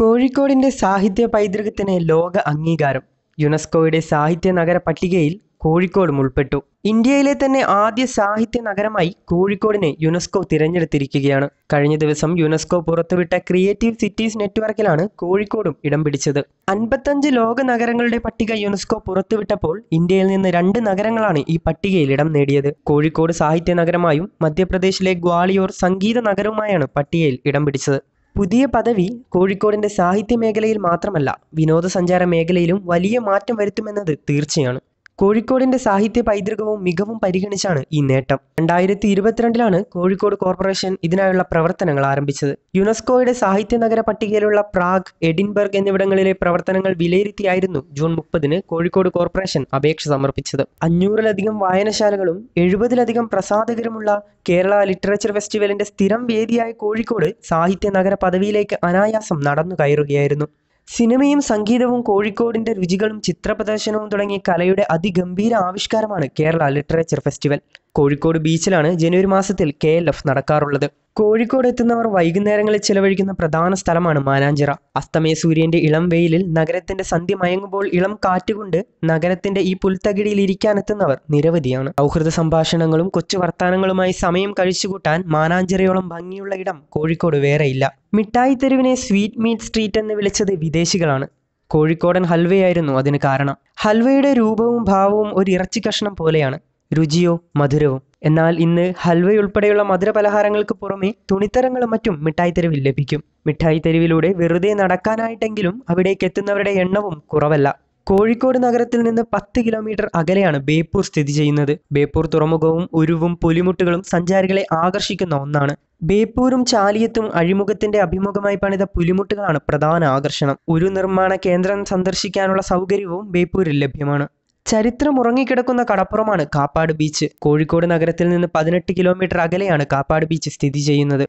കോഴിക്കോടിൻ്റെ സാഹിത്യ പൈതൃകത്തിന് ലോക അംഗീകാരം യുനെസ്കോയുടെ സാഹിത്യ നഗര പട്ടികയിൽ കോഴിക്കോടും ഉൾപ്പെട്ടു ഇന്ത്യയിലെ തന്നെ ആദ്യ സാഹിത്യ നഗരമായി കോഴിക്കോടിനെ യുനെസ്കോ തിരഞ്ഞെടുത്തിരിക്കുകയാണ് കഴിഞ്ഞ ദിവസം യുനെസ്കോ പുറത്തുവിട്ട ക്രിയേറ്റീവ് സിറ്റീസ് നെറ്റ്വർക്കിലാണ് കോഴിക്കോടും ഇടം പിടിച്ചത് അൻപത്തഞ്ച് ലോക നഗരങ്ങളുടെ പട്ടിക യുനെസ്കോ പുറത്തുവിട്ടപ്പോൾ ഇന്ത്യയിൽ നിന്ന് രണ്ട് നഗരങ്ങളാണ് ഈ പട്ടികയിൽ ഇടം നേടിയത് കോഴിക്കോട് സാഹിത്യ നഗരമായും മധ്യപ്രദേശിലെ ഗ്വാളിയോർ സംഗീത നഗരവുമായാണ് പട്ടികയിൽ ഇടം പിടിച്ചത് പുതിയ പദവി കോഴിക്കോടിൻ്റെ സാഹിത്യ മേഖലയിൽ മാത്രമല്ല വിനോദസഞ്ചാര മേഖലയിലും വലിയ മാറ്റം വരുത്തുമെന്നത് തീർച്ചയാണ് കോഴിക്കോടിന്റെ സാഹിത്യ പൈതൃകവും മികവും പരിഗണിച്ചാണ് ഈ നേട്ടം രണ്ടായിരത്തി ഇരുപത്തിരണ്ടിലാണ് കോഴിക്കോട് കോർപ്പറേഷൻ ഇതിനായുള്ള പ്രവർത്തനങ്ങൾ ആരംഭിച്ചത് യുനെസ്കോയുടെ സാഹിത്യ നഗര പട്ടികയിലുള്ള പ്രാഗ് എഡിൻബർഗ് എന്നിവിടങ്ങളിലെ പ്രവർത്തനങ്ങൾ വിലയിരുത്തിയായിരുന്നു ജൂൺ മുപ്പതിന് കോഴിക്കോട് കോർപ്പറേഷൻ അപേക്ഷ സമർപ്പിച്ചത് അഞ്ഞൂറിലധികം വായനശാലകളും എഴുപതിലധികം പ്രസാധകരുമുള്ള കേരള ലിറ്ററേച്ചർ ഫെസ്റ്റിവലിന്റെ സ്ഥിരം വേദിയായ കോഴിക്കോട് സാഹിത്യ നഗര പദവിയിലേക്ക് അനായാസം നടന്നു കയറുകയായിരുന്നു സിനിമയും സംഗീതവും കോഴിക്കോടിന്റെ രുചികളും ചിത്രപ്രദർശനവും തുടങ്ങിയ തുടങ്ങി കലയുടെ അതിഗംഭീര ആവിഷ്കാരമാണ് കേരള ലിറ്ററേച്ചർ ഫെസ്റ്റിവൽ കോഴിക്കോട് ബീച്ചിലാണ് ജനുവരി മാസത്തിൽ കെ എൽ എഫ് നടക്കാറുള്ളത് കോഴിക്കോട് എത്തുന്നവർ വൈകുന്നേരങ്ങളിൽ ചിലവഴിക്കുന്ന പ്രധാന സ്ഥലമാണ് മാനാഞ്ചിറ അസ്തമയ സൂര്യന്റെ ഇളം വെയിലിൽ നഗരത്തിന്റെ സന്ധ്യ മയങ്ങുമ്പോൾ ഇളം കാറ്റുകൊണ്ട് നഗരത്തിന്റെ ഈ പുൽത്തകിടിയിൽ ഇരിക്കാനെത്തുന്നവർ നിരവധിയാണ് സൗഹൃദ സംഭാഷണങ്ങളും കൊച്ചു വർത്താനങ്ങളുമായി സമയം കഴിച്ചുകൂട്ടാൻ മാനാഞ്ചിറയോളം ഭംഗിയുള്ള ഇടം കോഴിക്കോട് വേറെയില്ല മിഠായി തെരുവിനെ സ്വീറ്റ് മീറ്റ് സ്ട്രീറ്റ് എന്ന് വിളിച്ചത് വിദേശികളാണ് കോഴിക്കോടൻ ഹൽവയായിരുന്നു അതിന് കാരണം ഹൽവയുടെ രൂപവും ഭാവവും ഒരു ഇറച്ചി കഷ്ണം പോലെയാണ് രുചിയോ മധുരവും എന്നാൽ ഇന്ന് ഹൽവയുൾപ്പെടെയുള്ള മധുര പലഹാരങ്ങൾക്ക് പുറമെ തുണിത്തരങ്ങളും മറ്റും മിഠായി തെരുവിൽ ലഭിക്കും മിഠായി തെരുവിലൂടെ വെറുതെ നടക്കാനായിട്ടെങ്കിലും അവിടേക്ക് എത്തുന്നവരുടെ എണ്ണവും കുറവല്ല കോഴിക്കോട് നഗരത്തിൽ നിന്ന് പത്ത് കിലോമീറ്റർ അകലെയാണ് ബേപ്പൂർ സ്ഥിതി ചെയ്യുന്നത് ബേപ്പൂർ തുറമുഖവും ഉരുവും പുലിമുട്ടുകളും സഞ്ചാരികളെ ആകർഷിക്കുന്ന ഒന്നാണ് ബേപ്പൂരും ചാലിയത്തും അഴിമുഖത്തിന്റെ അഭിമുഖമായി പണിത പുലിമുട്ടുകളാണ് പ്രധാന ആകർഷണം ഒരു നിർമ്മാണ കേന്ദ്രം സന്ദർശിക്കാനുള്ള സൗകര്യവും ബേപ്പൂരിൽ ലഭ്യമാണ് ചരിത്രം ഉറങ്ങിക്കിടക്കുന്ന കടപ്പുറമാണ് കാപ്പാട് ബീച്ച് കോഴിക്കോട് നഗരത്തിൽ നിന്ന് പതിനെട്ട് കിലോമീറ്റർ അകലെയാണ് കാപ്പാട് ബീച്ച് സ്ഥിതി ചെയ്യുന്നത്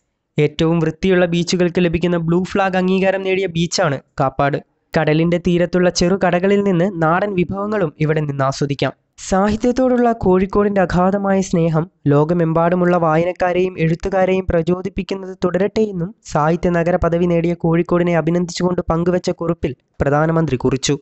ഏറ്റവും വൃത്തിയുള്ള ബീച്ചുകൾക്ക് ലഭിക്കുന്ന ബ്ലൂ ഫ്ലാഗ് അംഗീകാരം നേടിയ ബീച്ചാണ് കാപ്പാട് കടലിന്റെ തീരത്തുള്ള ചെറുകടകളിൽ നിന്ന് നാടൻ വിഭവങ്ങളും ഇവിടെ നിന്ന് ആസ്വദിക്കാം സാഹിത്യത്തോടുള്ള കോഴിക്കോടിന്റെ അഗാധമായ സ്നേഹം ലോകമെമ്പാടുമുള്ള വായനക്കാരെയും എഴുത്തുകാരെയും പ്രചോദിപ്പിക്കുന്നത് തുടരട്ടെ എന്നും സാഹിത്യ നഗര പദവി നേടിയ കോഴിക്കോടിനെ അഭിനന്ദിച്ചുകൊണ്ട് പങ്കുവച്ച കുറിപ്പിൽ പ്രധാനമന്ത്രി കുറിച്ചു